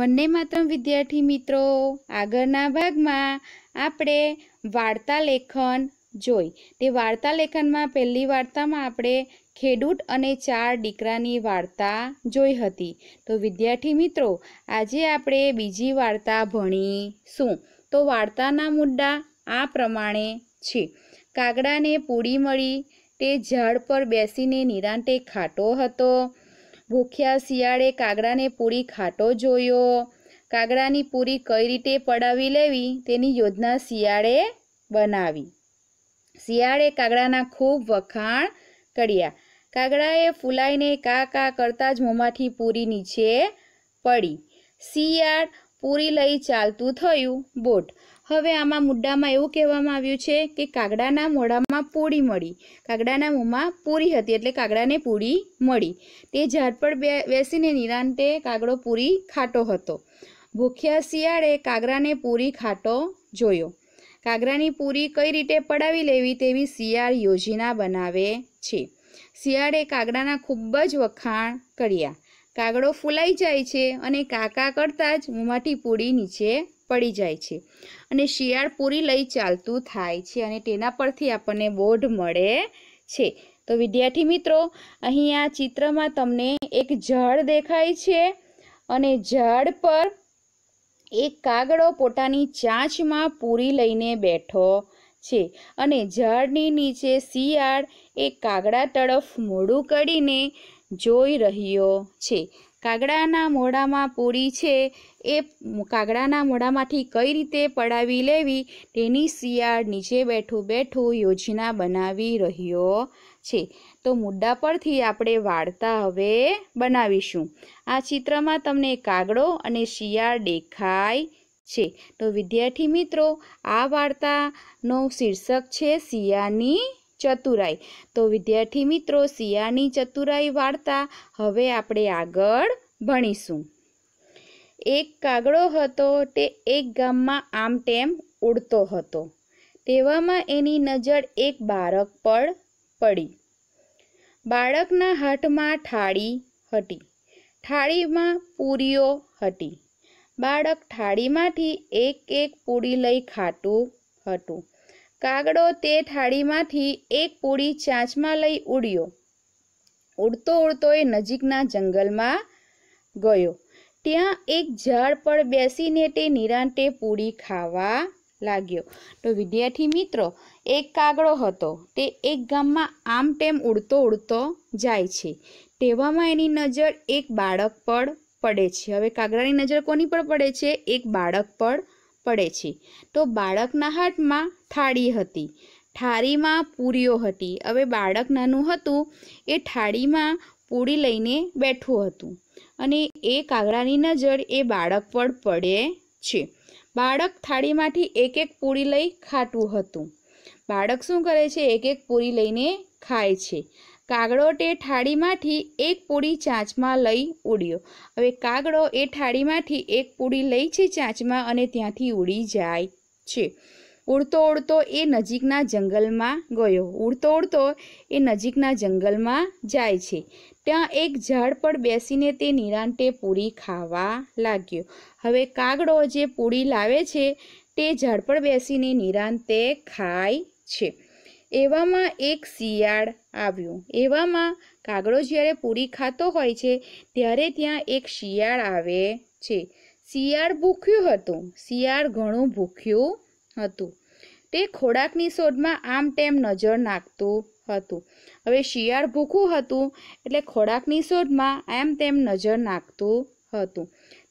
વંદે માતરમ વિદ્યાર્થી મિત્રો આગળના ભાગમાં આપણે વાર્તા લેખન જોઈ તે વાર્તા લેખનમાં પહેલી વાર્તામાં આપણે ખેડૂત અને ચાર દીકરાની વાર્તા જોઈ હતી તો વિદ્યાર્થી મિત્રો આજે આપણે બીજી વાર્તા ભણીશું તો વાર્તાના મુદ્દા આ પ્રમાણે છે કાગડાને પૂડી મળી તે ઝાડ પર બેસીને નિરાંતે ખાટો હતો ભૂખ્યા શિયાળે કાગડાને પૂરી ખાટો જોયો કાગડાની પૂરી કઈ રીતે પડાવી લેવી તેની યોજના શિયાળે બનાવી શિયાળે કાગડાના ખૂબ વખાણ કર્યા કાગડાએ ફૂલાઈને કા કા કરતાં જ મોંમાંથી પૂરી નીચે પડી શિયાળ પૂરી લઈ ચાલતું થયું બોટ હવે આમાં મુદ્દામાં એવું કહેવામાં આવ્યું છે કે કાગડાના મોઢામાં પૂરી મળી કાગડાના મોંમાં પૂરી હતી એટલે કાગડાને પૂરી મળી તે ઝાડ પર બેસીને નિરાંતે કાગડો પૂરી ખાટો હતો ભૂખ્યા શિયાળે કાગડાને પૂરી ખાટો જોયો કાગડાની પૂરી કઈ રીતે પડાવી લેવી તેવી શિયાળ યોજના બનાવે છે શિયાળે કાગડાના ખૂબ જ વખાણ કર્યા કાગડો ફૂલાઈ જાય છે અને કાકા કરતાં જ મોંમાંથી પૂરી નીચે પડી જાય છે અને શિયાળ પૂરી લઈ ચાલતું થાય છે અને તેના પરથી આપણને બોર્ડ મળે છે તો વિદ્યાર્થી મિત્રો અહીંયા ચિત્રમાં તમને એક ઝાડ દેખાય છે અને ઝાડ પર એક કાગડો પોતાની ચાંચમાં પૂરી લઈને બેઠો છે અને ઝાડની નીચે શિયાળ એ કાગડા તરફ મોડું કરીને જોઈ રહ્યો છે કાગડાના મોઢામાં પૂરી છે એ કાગડાના મોઢામાંથી કઈ રીતે પડાવી લેવી તેની શિયાળ નીચે બેઠું બેઠું યોજના બનાવી રહ્યો છે તો મુદ્દા પરથી આપણે વાર્તા હવે બનાવીશું આ ચિત્રમાં તમને કાગડો અને શિયાળ દેખાય છે તો વિદ્યાર્થી મિત્રો આ વાર્તાનો શીર્ષક છે શિયાની ચતુરાઈ તો વિદ્યાર્થી મિત્રો શિયાની ચતુરાઈ વાર્તા હવે આપણે આગળ ભણીશું એક કાગડો હતો તે એક ગામમાં આમ તેમ ઉડતો હતો તેવામાં એની નજર એક બાળક પર પડી બાળકના હાથમાં થાળી હતી થાળીમાં પૂરીઓ હતી બાળક થાળીમાંથી એક એક પૂરી લઈ ખાતું હતું કાગડો તે થાળીમાંથી એક પૂરી ચાંચમાં લઈ ઉડ્યો ઉડતો ઉડતો એ નજીકના જંગલમાં ગયો ત્યાં એક ઝાડ પર બેસીને તે નિરાંતે પૂરી ખાવા લાગ્યો તો વિદ્યાર્થી મિત્રો એક કાગડો હતો તે એક ગામમાં આમ તેમ ઉડતો ઉડતો જાય છે તેવામાં એની નજર એક બાળક પર પડે છે હવે કાગડાની નજર કોની પર પડે છે એક બાળક પર પડે છે તો બાળકના હાથમાં થાળી હતી થાળીમાં પૂરીઓ હતી હવે બાળક નાનું હતું એ થાળીમાં પૂડી લઈને બેઠું હતું અને એ કાગડાની નજર એ બાળક પર પડે છે બાળક થાળીમાંથી એક એક પૂરી લઈ ખાતું હતું બાળક શું કરે છે એક એક પૂરી લઈને ખાય છે કાગડો તે થાળીમાંથી એક પૂરી ચાંચમાં લઈ ઉડ્યો હવે કાગડો એ થાળીમાંથી એક પૂરી લઈ છે ચાંચમાં અને ત્યાંથી ઉડી જાય છે ઉડતો ઉડતો એ નજીકના જંગલમાં ગયો ઉડતો ઉડતો એ નજીકના જંગલમાં જાય છે ત્યાં એક ઝાડ પર બેસીને તે નિરાંતે પૂરી ખાવા લાગ્યો હવે કાગડો જે પૂરી લાવે છે તે ઝાડ પર બેસીને નિરાંતે ખાય છે એવામાં એક શિયાળ આવ્યું એવામાં કાગડો જ્યારે પૂરી ખાતો હોય છે ત્યારે ત્યાં એક શિયાળ આવે છે શિયાળ ભૂખ્યું હતું શિયાળ ઘણું ભૂખ્યું હતું તે ખોરાકની શોધમાં આમ તેમ નજર નાખતું હતું હવે શિયાળ ભૂખું હતું એટલે ખોરાકની શોધમાં એમ તેમ નજર નાખતું હતું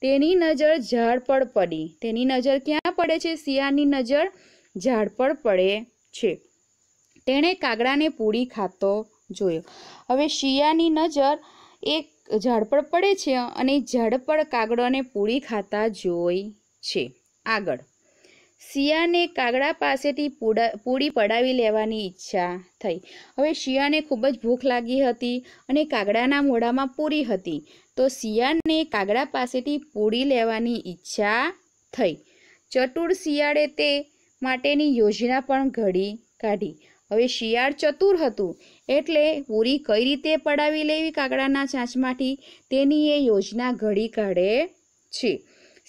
તેની નજર ઝાડ પર પડી તેની નજર ક્યાં પડે છે શિયાળની નજર ઝાડ પર પડે છે તેણે કાગડાને પૂરી ખાતો જોયો હવે શિયાની નજર એક ઝાડ પર પડે છે અને ઝાડ પર કાગડોને પૂરી ખાતા જોઈ છે આગળ શિયાને કાગડા પાસેથી પૂડી પડાવી લેવાની ઈચ્છા થઈ હવે શિયાને ખૂબ જ ભૂખ લાગી હતી અને કાગડાના મોઢામાં પૂરી હતી તો શિયાળને કાગડા પાસેથી પૂડી લેવાની ઈચ્છા થઈ ચતુર શિયાળે તે માટેની યોજના પણ ઘડી કાઢી હવે શિયાળ ચતુર હતું એટલે પૂરી કઈ રીતે પડાવી લેવી કાગડાના ચાંચમાંથી તેની એ યોજના ઘડી કાઢે છે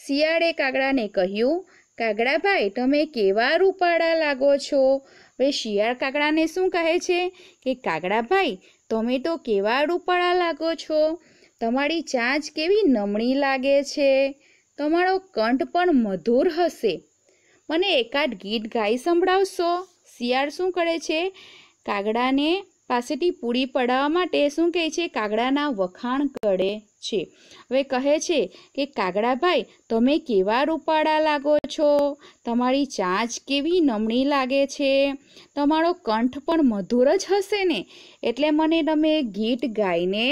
શિયાળે કાગડાને કહ્યું કાગડાભાઈ તમે કેવા રૂપાળા લાગો છો હવે શિયાળ કાગડાને શું કહે છે કે કાગડાભાઈ તમે તો કેવા રૂપાળા લાગો છો તમારી ચાંચ કેવી નમણી લાગે છે તમારો કંઠ પણ મધુર હશે મને એકાદ ગીત ગાઈ સંભળાવશો શિયાળ શું કરે છે કાગડાને પાસેથી પૂરી પડાવવા માટે શું કહે છે કાગડાના વખાણ કરે છે હવે કહે છે કે કાગડાભાઈ તમે કેવા રૂપાળા લાગો છો તમારી ચાંચ કેવી નમણી લાગે છે તમારો કંઠ પણ મધુર જ હશે ને એટલે મને તમે ગીત ગાઈને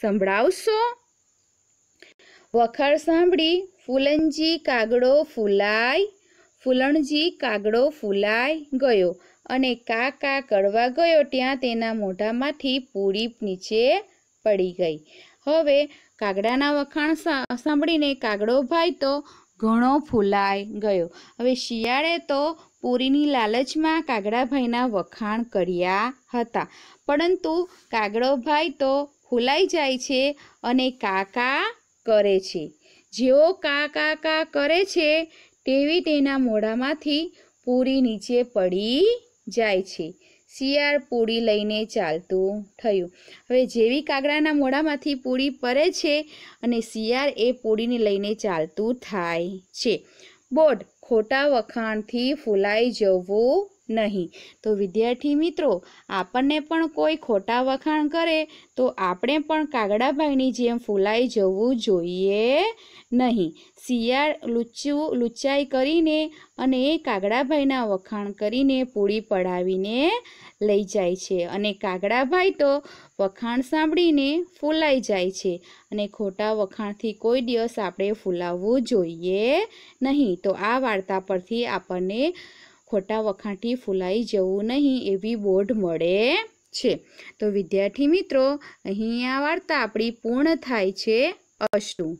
સંભળાવશો વખાણ સાંભળી ફૂલણજી કાગડો ફૂલાય ફૂલણજી કાગડો ફૂલાય ગયો અને કા કા કરવા ગયો ત્યાં તેના મોઢામાંથી પૂરી નીચે પડી ગઈ હવે કાગડાના વખાણ સાંભળીને કાગડો ભાઈ તો ઘણો ફૂલાઈ ગયો હવે શિયાળે તો પૂરીની લાલચમાં કાગડાભાઈના વખાણ કર્યા હતા પરંતુ કાગડોભાઈ તો ફૂલાઈ જાય છે અને કાકા કરે છે જેઓ કાકા કા કરે છે તેવી તેના મોઢામાંથી પૂરી નીચે પડી જાય છે શિયાળ પૂડી લઈને ચાલતું થયું હવે જેવી કાગડાના મોઢામાંથી પૂડી પરે છે અને શિયાળ એ પૂળીને લઈને ચાલતું થાય છે બોટ ખોટા વખાણથી ફૂલાઈ જવું નહીં તો વિદ્યાર્થી મિત્રો આપણને પણ કોઈ ખોટા વખાણ કરે તો આપણે પણ કાગડાભાઈની જેમ ફૂલાઈ જવું જોઈએ નહીં શિયાળ લુચ્યું લુચ્ચાઈ કરીને અને એ કાગડાભાઈના વખાણ કરીને પૂરી પડાવીને લઈ જાય છે અને કાગડાભાઈ તો વખાણ સાંભળીને ફૂલાઈ જાય છે અને ખોટા વખાણથી કોઈ દિવસ આપણે ફૂલાવવું જોઈએ નહીં તો આ વાર્તા પરથી આપણને ખોટા વખાંટી ફૂલાઈ જવું નહીં એવી બોર્ડ મળે છે તો વિદ્યાર્થી મિત્રો અહીં આ વાર્તા આપણી પૂર્ણ થાય છે અસ્તુ